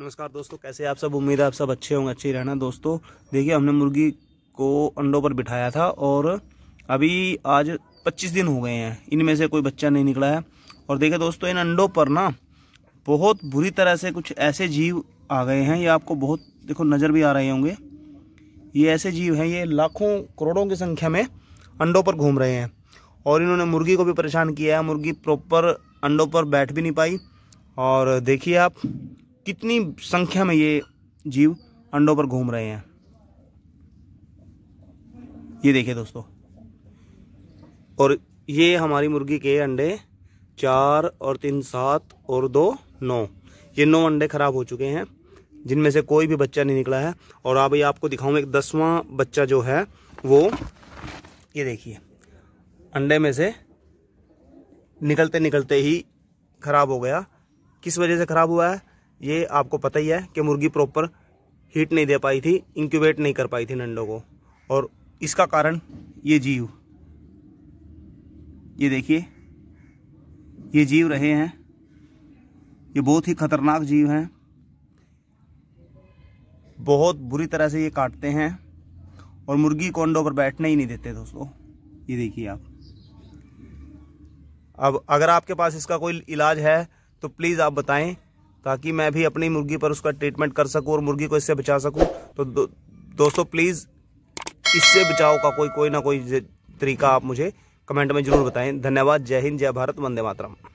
नमस्कार दोस्तों कैसे आप सब उम्मीद है आप सब अच्छे होंगे अच्छे रहना दोस्तों देखिए हमने मुर्गी को अंडों पर बिठाया था और अभी आज 25 दिन हो गए हैं इनमें से कोई बच्चा नहीं निकला है और देखिए दोस्तों इन अंडों पर ना बहुत बुरी तरह से कुछ ऐसे जीव आ गए हैं ये आपको बहुत देखो नज़र भी आ रहे होंगे ये ऐसे जीव हैं ये लाखों करोड़ों की संख्या में अंडों पर घूम रहे हैं और इन्होंने मुर्गी को भी परेशान किया है मुर्गी प्रॉपर अंडों पर बैठ भी नहीं पाई और देखिए आप कितनी संख्या में ये जीव अंडों पर घूम रहे हैं ये देखिए दोस्तों और ये हमारी मुर्गी के अंडे चार और तीन सात और दो नौ ये नौ अंडे खराब हो चुके हैं जिनमें से कोई भी बच्चा नहीं निकला है और अब ये आपको दिखाऊं एक दसवां बच्चा जो है वो ये देखिए अंडे में से निकलते निकलते ही ख़राब हो गया किस वजह से ख़राब हुआ है ये आपको पता ही है कि मुर्गी प्रॉपर हीट नहीं दे पाई थी इंक्यूबेट नहीं कर पाई थी नंडों को और इसका कारण ये जीव ये देखिए ये जीव रहे हैं ये बहुत ही खतरनाक जीव हैं बहुत बुरी तरह से ये काटते हैं और मुर्गी को अंडों पर बैठने ही नहीं देते दोस्तों ये देखिए आप अब अगर आपके पास इसका कोई इलाज है तो प्लीज़ आप बताएं ताकि मैं भी अपनी मुर्गी पर उसका ट्रीटमेंट कर सकूं और मुर्गी को इससे बचा सकूं तो दो, दोस्तों प्लीज़ इससे बचाव का कोई कोई ना कोई तरीका आप मुझे कमेंट में ज़रूर बताएं धन्यवाद जय हिंद जय भारत वंदे मातरम